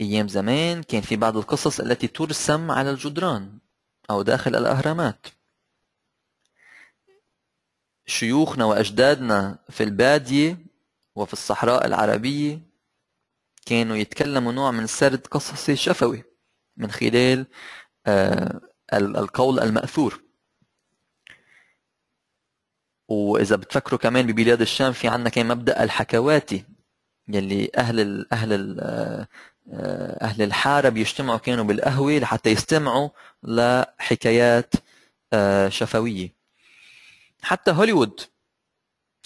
أيام زمان كان في بعض القصص التي ترسم على الجدران أو داخل الأهرامات شيوخنا وأجدادنا في البادية وفي الصحراء العربية كانوا يتكلموا نوع من سرد قصصي شفوي من خلال آه، القول المأثور وإذا بتفكروا كمان ببلاد الشام في عندنا كان مبدأ الحكواتي يلي أهل أهل آه، آه، أهل الحارة بيجتمعوا كانوا بالقهوة لحتى يستمعوا لحكايات آه، شفوية حتى هوليوود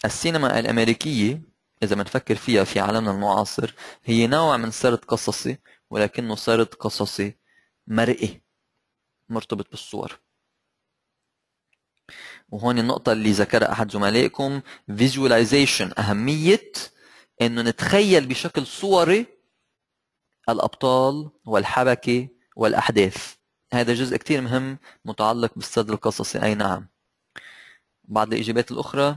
السينما الأمريكية إذا ما نفكر فيها في عالمنا المعاصر هي نوع من سرد قصصي ولكنه سرد قصصي مرئي مرتبط بالصور وهون النقطة اللي ذكرها أحد زملائكم فيجواليزيشن أهمية أنه نتخيل بشكل صوري الأبطال والحبكه والأحداث هذا جزء كتير مهم متعلق بالسرد القصصي أي نعم بعض الإجابات الأخرى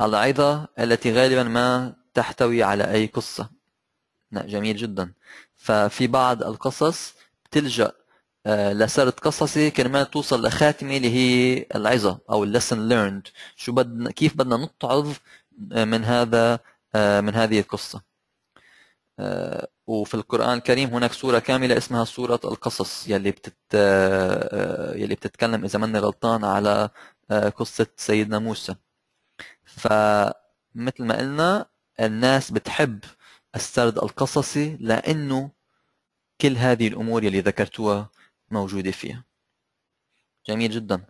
العظة التي غالبا ما تحتوي على أي قصة جميل جدا ففي بعض القصص بتلجأ آه، لسرد قصصي كرمال توصل لخاتمة اللي هي العظة أو lesson learned شو بدنا كيف بدنا نتعظ آه، من هذا آه، من هذه القصة وفي القرآن الكريم هناك سورة كاملة اسمها سورة القصص يلي بتت آه، يلي بتتكلم إذا ماني غلطان على آه، قصة سيدنا موسى فمثل ما قلنا الناس بتحب السرد القصصي لأنه كل هذه الأمور يلي ذكرتوها موجودة فيها جميل جدا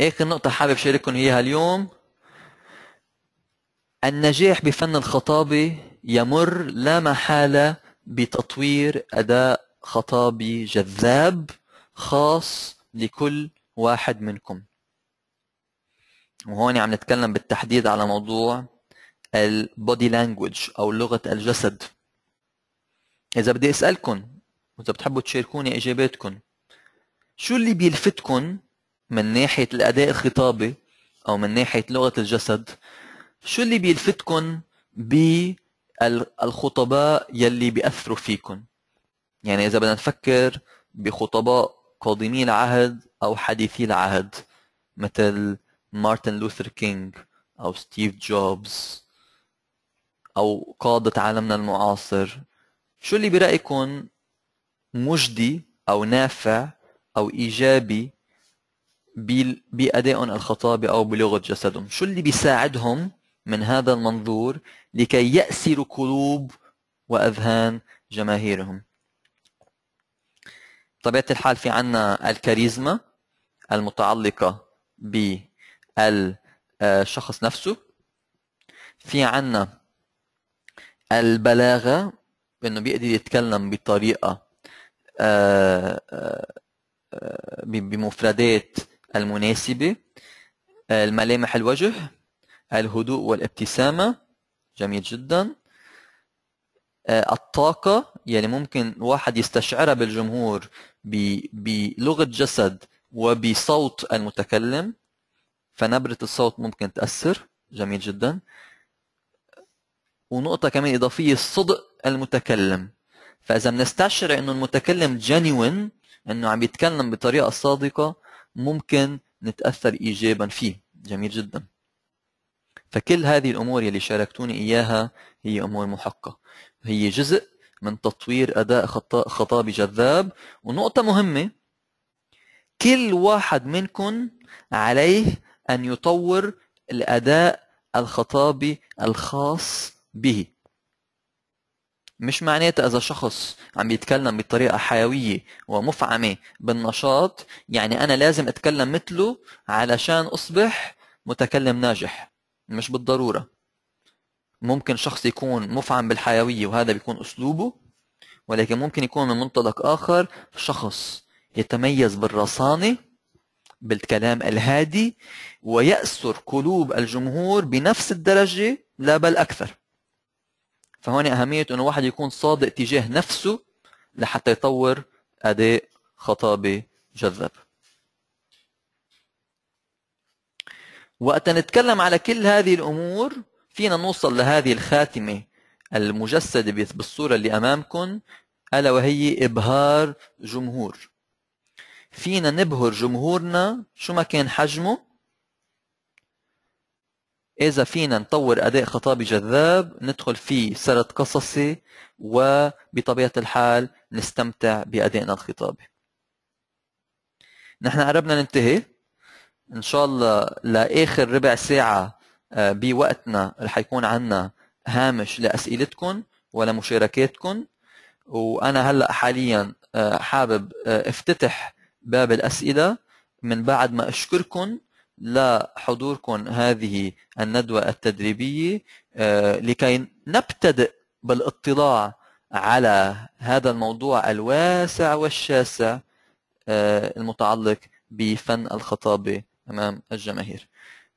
آخر نقطة حابب شارككم إياها اليوم النجاح بفن الخطابة يمر لا محالة بتطوير أداء خطابي جذاب خاص لكل واحد منكم وهون عم نتكلم بالتحديد على موضوع البودي لانجوج أو لغة الجسد إذا بدي أسألكم وإذا بتحبوا تشاركوني إجاباتكم شو اللي بيلفتكم من ناحية الأداء الخطابي أو من ناحية لغة الجسد شو اللي بيلفتكم بالخطباء يلي بيأثروا فيكم يعني إذا بدنا نفكر بخطباء قادمي العهد أو حديثي العهد مثل مارتن لوثر كينج أو ستيف جوبز أو قادة عالمنا المعاصر شو اللي برأيكم مجدي أو نافع أو إيجابي بأدائهم الخطابة أو بلغة جسدهم شو اللي بيساعدهم من هذا المنظور لكي يأسر قلوب وأذهان جماهيرهم طبيعة الحال في عنا الكاريزما المتعلقة بالشخص نفسه في عنا البلاغة انه بيقدر يتكلم بطريقة آه، آه، آه، بمفردات المناسبة ملامح الوجه الهدوء والابتسامة جميل جدا آه، الطاقة يعني ممكن واحد يستشعرها بالجمهور بلغة جسد وبصوت المتكلم فنبرة الصوت ممكن تأثر جميل جدا ونقطة كمان إضافية صدق المتكلم فإذا بنستشعر إنه المتكلم جنيون إنه عم يتكلم بطريقة صادقة ممكن نتأثر إيجابا فيه جميل جداً فكل هذه الأمور يلي شاركتوني إياها هي أمور محقة هي جزء من تطوير أداء خطابي جذاب ونقطة مهمة كل واحد منكم عليه أن يطور الأداء الخطابي الخاص به مش معناتها إذا شخص عم يتكلم بطريقة حيوية ومفعمة بالنشاط يعني أنا لازم أتكلم مثله علشان أصبح متكلم ناجح مش بالضرورة ممكن شخص يكون مفعم بالحيوية وهذا بيكون أسلوبه ولكن ممكن يكون من منطلق آخر شخص يتميز بالرصانة بالكلام الهادي ويأسر قلوب الجمهور بنفس الدرجة لا بل أكثر فهون أهمية أنه واحد يكون صادق تجاه نفسه لحتى يطور أداء خطابة جذاب وقت نتكلم على كل هذه الأمور فينا نوصل لهذه الخاتمة المجسدة بالصورة اللي أمامكم ألا وهي إبهار جمهور فينا نبهر جمهورنا شو ما كان حجمه إذا فينا نطور أداء خطابي جذاب ندخل في سرد قصصي وبطبيعة الحال نستمتع بأدائنا الخطابي نحن قربنا ننتهي ان شاء الله لاخر ربع ساعه آه، بوقتنا رح يكون عندنا هامش لاسئلتكم ولمشاركاتكم وانا هلا حاليا آه، حابب آه، افتتح باب الاسئله من بعد ما اشكركم لحضوركم هذه الندوه التدريبيه لكي نبتدئ بالاطلاع على هذا الموضوع الواسع والشاسع المتعلق بفن الخطابه امام الجماهير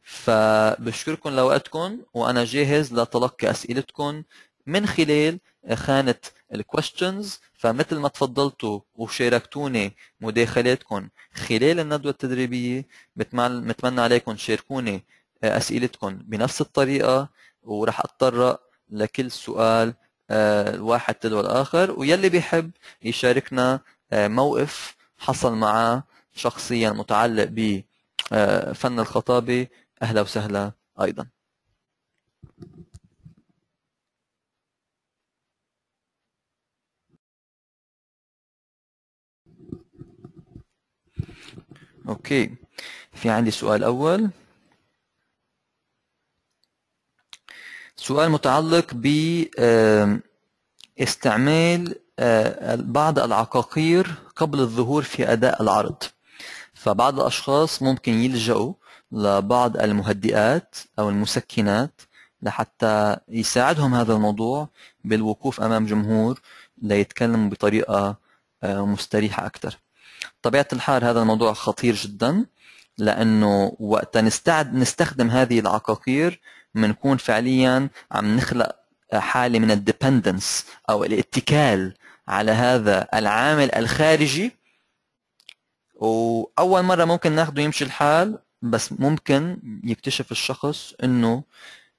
فبشكركم لوقتكم وانا جاهز لتلقي اسئلتكم من خلال خانة الكويستشنز فمثل ما تفضلتوا وشاركتوني مداخلاتكم خلال الندوة التدريبية بتمنى عليكم تشاركوني أسئلتكم بنفس الطريقة ورح أتطرق لكل سؤال آه، الواحد تلو الآخر ويلي بيحب يشاركنا آه، موقف حصل معاه شخصيا متعلق ب آه، فن الخطابة أهلا وسهلا أيضا أوكي في عندي سؤال أول سؤال متعلق ب آه، استعمال آه، بعض العقاقير قبل الظهور في أداء العرض فبعض الأشخاص ممكن يلجأوا لبعض المهدئات أو المسكنات لحتى يساعدهم هذا الموضوع بالوقوف أمام جمهور ليتكلموا بطريقة آه، مستريحة أكثر طبيعة الحال هذا الموضوع خطير جدا لأنه وقت نستعد نستخدم هذه العقاقير بنكون فعليا عم نخلق حالة من الديبندنس أو الاتكال على هذا العامل الخارجي واول مره ممكن ناخده يمشي الحال بس ممكن يكتشف الشخص انه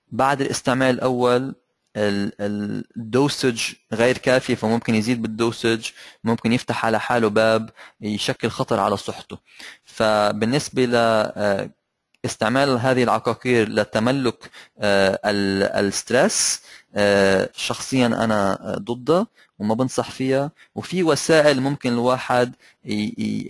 بعد الاستعمال الاول الدوسج غير كافيه فممكن يزيد بالدوسج ممكن يفتح على حاله باب يشكل خطر على صحته فبالنسبه ل آه، استعمال هذه العقاقير لتملك آه، الستريس آه، شخصيا انا ضده وما بنصح فيها وفي وسائل ممكن الواحد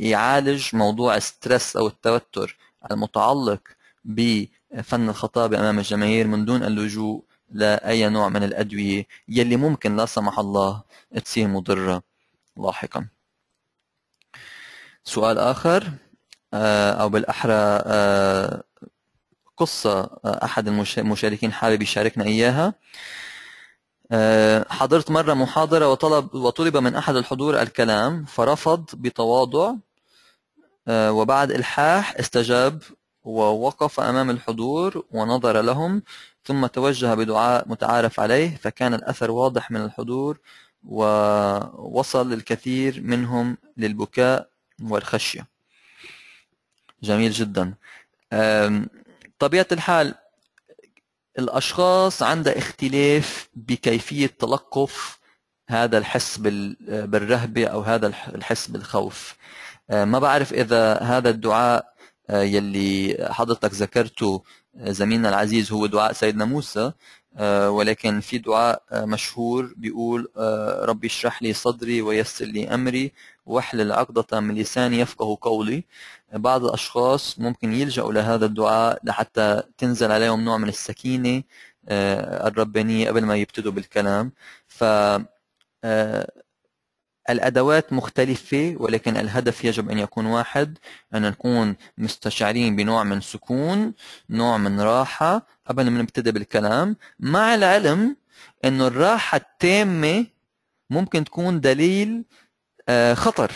يعالج موضوع الستريس او التوتر المتعلق بفن الخطابه امام الجماهير من دون اللجوء لاي نوع من الادويه يلي ممكن لا سمح الله تصير مضره لاحقا سؤال اخر آه، أو بالأحرى آه، قصة آه، أحد المشاركين حابب يشاركنا إياها حضرت مرة محاضرة وطلب وطلب من أحد الحضور الكلام فرفض بتواضع وبعد إلحاح استجاب ووقف أمام الحضور ونظر لهم ثم توجه بدعاء متعارف عليه فكان الأثر واضح من الحضور ووصل الكثير منهم للبكاء والخشية جميل جدا طبيعة الحال الأشخاص عندها اختلاف بكيفية تلقف هذا الحس بالرهبة أو هذا الحس بالخوف أه، ما بعرف إذا هذا الدعاء أه، يلي حضرتك ذكرته أه، زميلنا العزيز هو دعاء سيدنا موسى آه، ولكن في دعاء آه، مشهور بيقول آه، ربي اشرح لي صدري ويسر لي أمري واحلل عقدة من لساني يفقه قولي بعض الأشخاص ممكن يلجأوا لهذا الدعاء لحتى تنزل عليهم نوع من السكينة الربانية قبل ما يبتدوا بالكلام ف الأدوات مختلفة ولكن الهدف يجب أن يكون واحد أن نكون مستشعرين بنوع من سكون نوع من راحة قبل ما نبتدي بالكلام مع العلم أنه الراحة التامة ممكن تكون دليل آه، خطر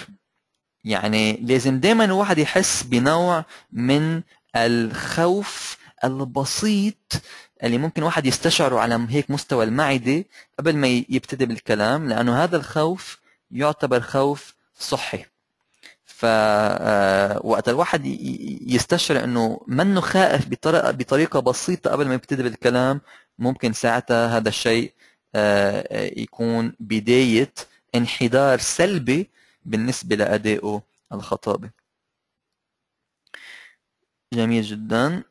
يعني لازم دائما الواحد يحس بنوع من الخوف البسيط اللي ممكن واحد يستشعره على هيك مستوى المعدة قبل ما يبتدي بالكلام لأنه هذا الخوف يعتبر خوف صحي ف آه، وقت الواحد يستشعر انه منه خائف بطريقه بطريقه بسيطه قبل ما يبتدي بالكلام ممكن ساعتها هذا الشيء آه، آه، يكون بدايه انحدار سلبي بالنسبه لادائه الخطابي جميل جدا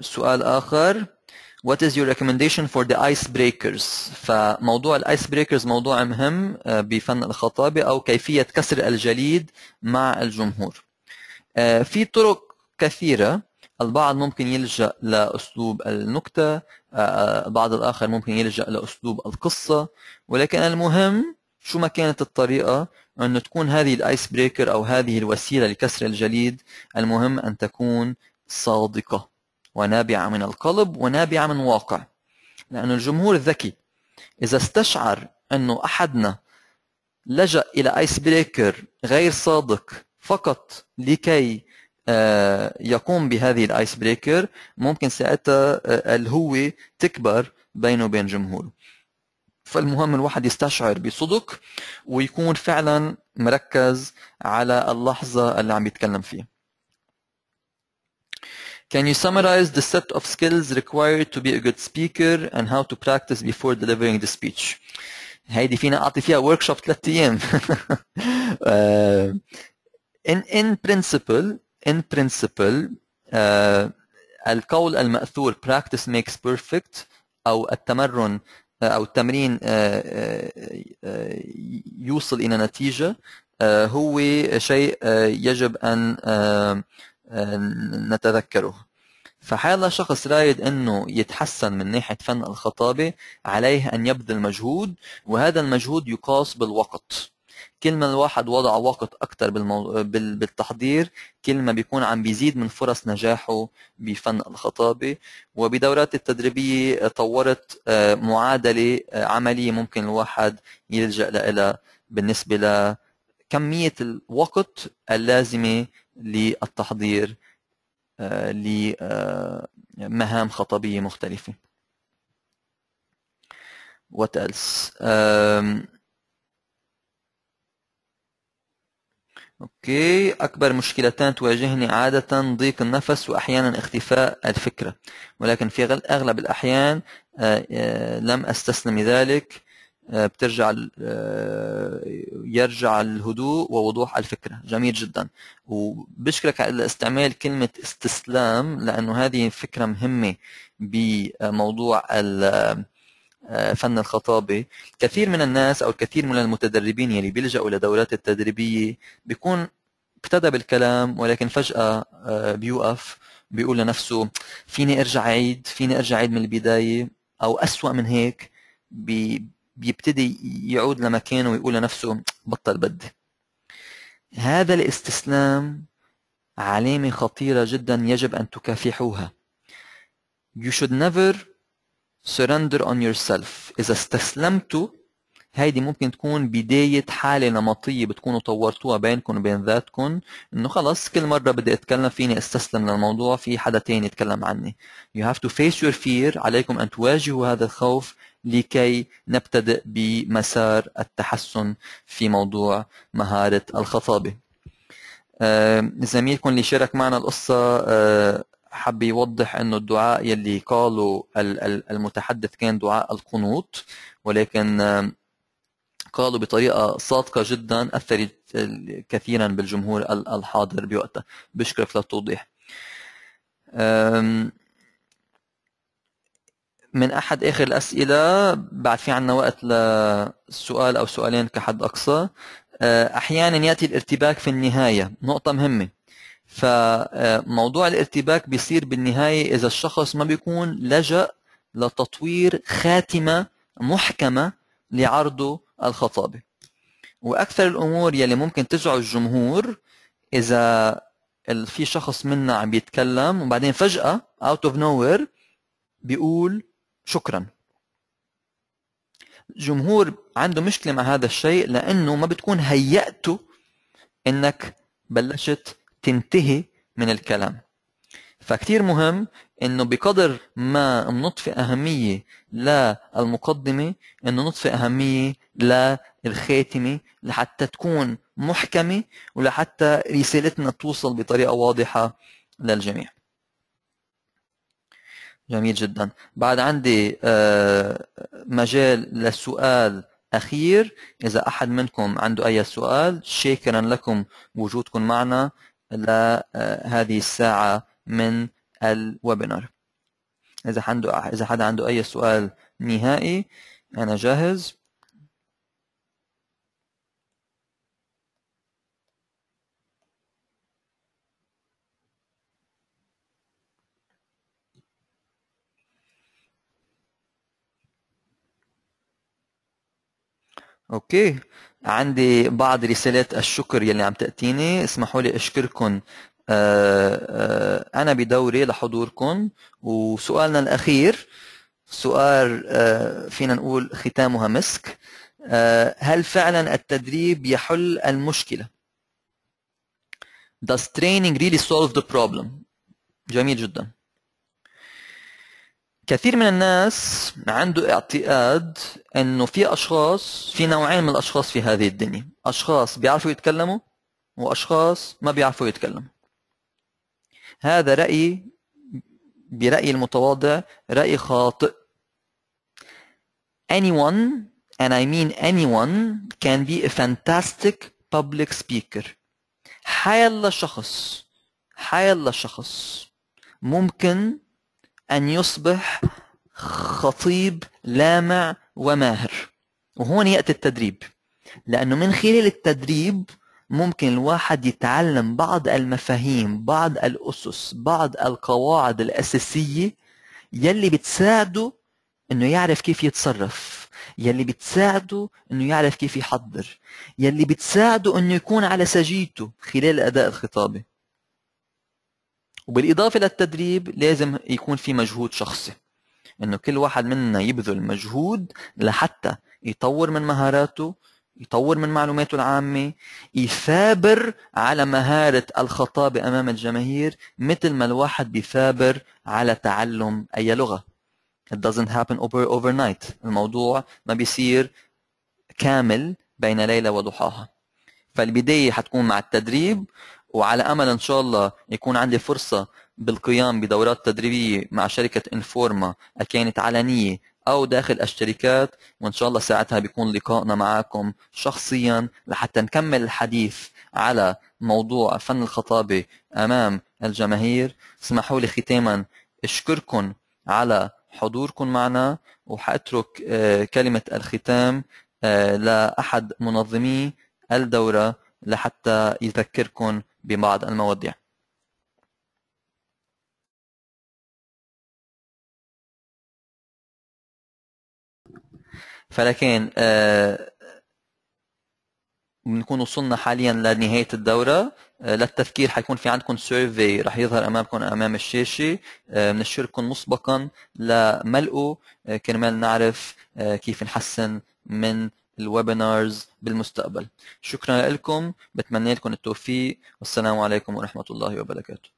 سؤال اخر What is your recommendation for the ice breakers? فموضوع الايس بريكرز موضوع مهم آه، بفن الخطابة أو كيفية كسر الجليد مع الجمهور. آه، في طرق كثيرة البعض ممكن يلجأ لأسلوب النكتة البعض آه، الآخر ممكن يلجأ لأسلوب القصة ولكن المهم شو ما كانت الطريقة أن تكون هذه الآيس بريكر أو هذه الوسيلة لكسر الجليد المهم أن تكون صادقة ونابعة من القلب ونابعة من واقع لأن الجمهور ذكي إذا استشعر أنه أحدنا لجأ إلى آيس بريكر غير صادق فقط لكي آه، يقوم بهذه الايس بريكر ممكن ساعتها آه، الهوة تكبر بينه وبين جمهوره فالمهم الواحد يستشعر بصدق ويكون فعلا مركز على اللحظة اللي عم يتكلم فيها Can you summarize the set of skills required to be a good speaker and how to practice before delivering the speech? هيدي فينا اعطي فيها workshop ثلاث ايام. in in principle in principle uh, القول المأثور practice makes perfect او التمرن او التمرين يوصل الى نتيجه هو شيء يجب ان نتذكره فحال شخص رايد أنه يتحسن من ناحية فن الخطابة عليه أن يبذل مجهود وهذا المجهود يقاس بالوقت كل ما الواحد وضع وقت أكثر بالتحضير كل ما بيكون عم بيزيد من فرص نجاحه بفن الخطابة وبدورات التدريبية طورت آه، معادلة آه، عملية ممكن الواحد يلجأ لها بالنسبة لكمية الوقت اللازمة للتحضير آه، لمهام آه، خطبية مختلفة what else اوكي اكبر مشكلتان تواجهني عاده ضيق النفس واحيانا اختفاء الفكره ولكن في اغلب الاحيان آه، لم استسلم لذلك آه، بترجع آه، يرجع الهدوء ووضوح الفكره جميل جدا وبشكرك على استعمال كلمه استسلام لانه هذه فكره مهمه بموضوع آه، فن الخطابه كثير من الناس او كثير من المتدربين يلي بيلجأوا لدورات التدريبيه بيكون ابتدى بالكلام ولكن فجاه بيوقف بيقول لنفسه فيني ارجع اعيد فيني ارجع اعيد من البدايه او اسوا من هيك بي بيبتدي يعود لمكانه ويقول لنفسه بطل بدي هذا الاستسلام علامة خطيرة جدا يجب أن تكافحوها You should never surrender on yourself إذا استسلمت هيدي ممكن تكون بداية حالة نمطية بتكونوا طورتوها بينكم وبين ذاتكم انه خلص كل مرة بدي اتكلم فيني استسلم للموضوع في حدا تاني يتكلم عني you have to face your fear عليكم ان تواجهوا هذا الخوف لكي نبتدئ بمسار التحسن في موضوع مهارة الخطابة آه، زميلكم اللي شارك معنا القصة آه، حب يوضح انه الدعاء يلي قالوا المتحدث كان دعاء القنوط ولكن آه، قالوا بطريقه صادقه جدا اثرت كثيرا بالجمهور الحاضر بوقتها بشكرك للتوضيح من احد اخر الاسئله بعد في عندنا وقت لسؤال او سؤالين كحد اقصى أه، احيانا ياتي الارتباك في النهايه نقطه مهمه فموضوع الارتباك بيصير بالنهايه اذا الشخص ما بيكون لجا لتطوير خاتمه محكمه لعرضه الخطابة وأكثر الأمور يلي ممكن تزعج الجمهور إذا في شخص منا عم بيتكلم وبعدين فجأة اوت اوف nowhere بيقول شكرا الجمهور عنده مشكلة مع هذا الشيء لأنه ما بتكون هيأته إنك بلشت تنتهي من الكلام فكتير مهم إنه بقدر ما نطفي أهمية للمقدمة إنه نطفي أهمية للخاتمة لحتى تكون محكمة ولحتى رسالتنا توصل بطريقة واضحة للجميع جميل جدا بعد عندي آه، مجال للسؤال أخير إذا أحد منكم عنده أي سؤال شكرا لكم وجودكم معنا لهذه آه، الساعة من الويبينار إذا عنده إذا حدا عنده أي سؤال نهائي أنا جاهز اوكي عندي بعض رسالات الشكر يلي عم تاتيني اسمحوا لي اشكركم آه، آه، انا بدوري لحضوركم وسؤالنا الاخير سؤال آه، فينا نقول ختامها مسك هل فعلا التدريب يحل المشكله Does training really solve the problem؟ جميل جدا كثير من الناس عنده اعتقاد انه في اشخاص في نوعين من الاشخاص في هذه الدنيا اشخاص بيعرفوا يتكلموا واشخاص ما بيعرفوا يتكلموا هذا رايي برايي المتواضع راي خاطئ anyone and I mean anyone can be a fantastic public speaker حيلا شخص حيلا شخص ممكن أن يصبح خطيب لامع وماهر وهون يأتي التدريب لأنه من خلال التدريب ممكن الواحد يتعلم بعض المفاهيم بعض الأسس بعض القواعد الأساسية يلي بتساعده انه يعرف كيف يتصرف يلي بتساعده انه يعرف كيف يحضر يلي بتساعده انه يكون على سجيته خلال اداء الخطابه وبالإضافة للتدريب لازم يكون في مجهود شخصي إنه كل واحد منا يبذل مجهود لحتى يطور من مهاراته يطور من معلوماته العامة يثابر على مهارة الخطابة أمام الجماهير مثل ما الواحد بيثابر على تعلم أي لغة It doesn't happen over overnight الموضوع ما بيصير كامل بين ليلة وضحاها فالبداية حتكون مع التدريب وعلى امل ان شاء الله يكون عندي فرصه بالقيام بدورات تدريبيه مع شركه انفورما كانت علنيه او داخل الشركات وان شاء الله ساعتها بيكون لقائنا معكم شخصيا لحتى نكمل الحديث على موضوع فن الخطابه امام الجماهير اسمحوا لي ختاما اشكركم على حضوركم معنا وحاترك آه، كلمه الختام آه، لاحد منظمي الدوره لحتى يذكركم ببعض المواضيع فلكن آه بنكون وصلنا حاليا لنهايه الدوره آه، للتذكير حيكون في عندكم سيرفي رح يظهر امامكم امام الشاشه آه، بنشركم مسبقا لملئه آه، كرمال نعرف كيف نحسن من الويبينارز بالمستقبل شكرا لكم بتمنى لكم التوفيق والسلام عليكم ورحمة الله وبركاته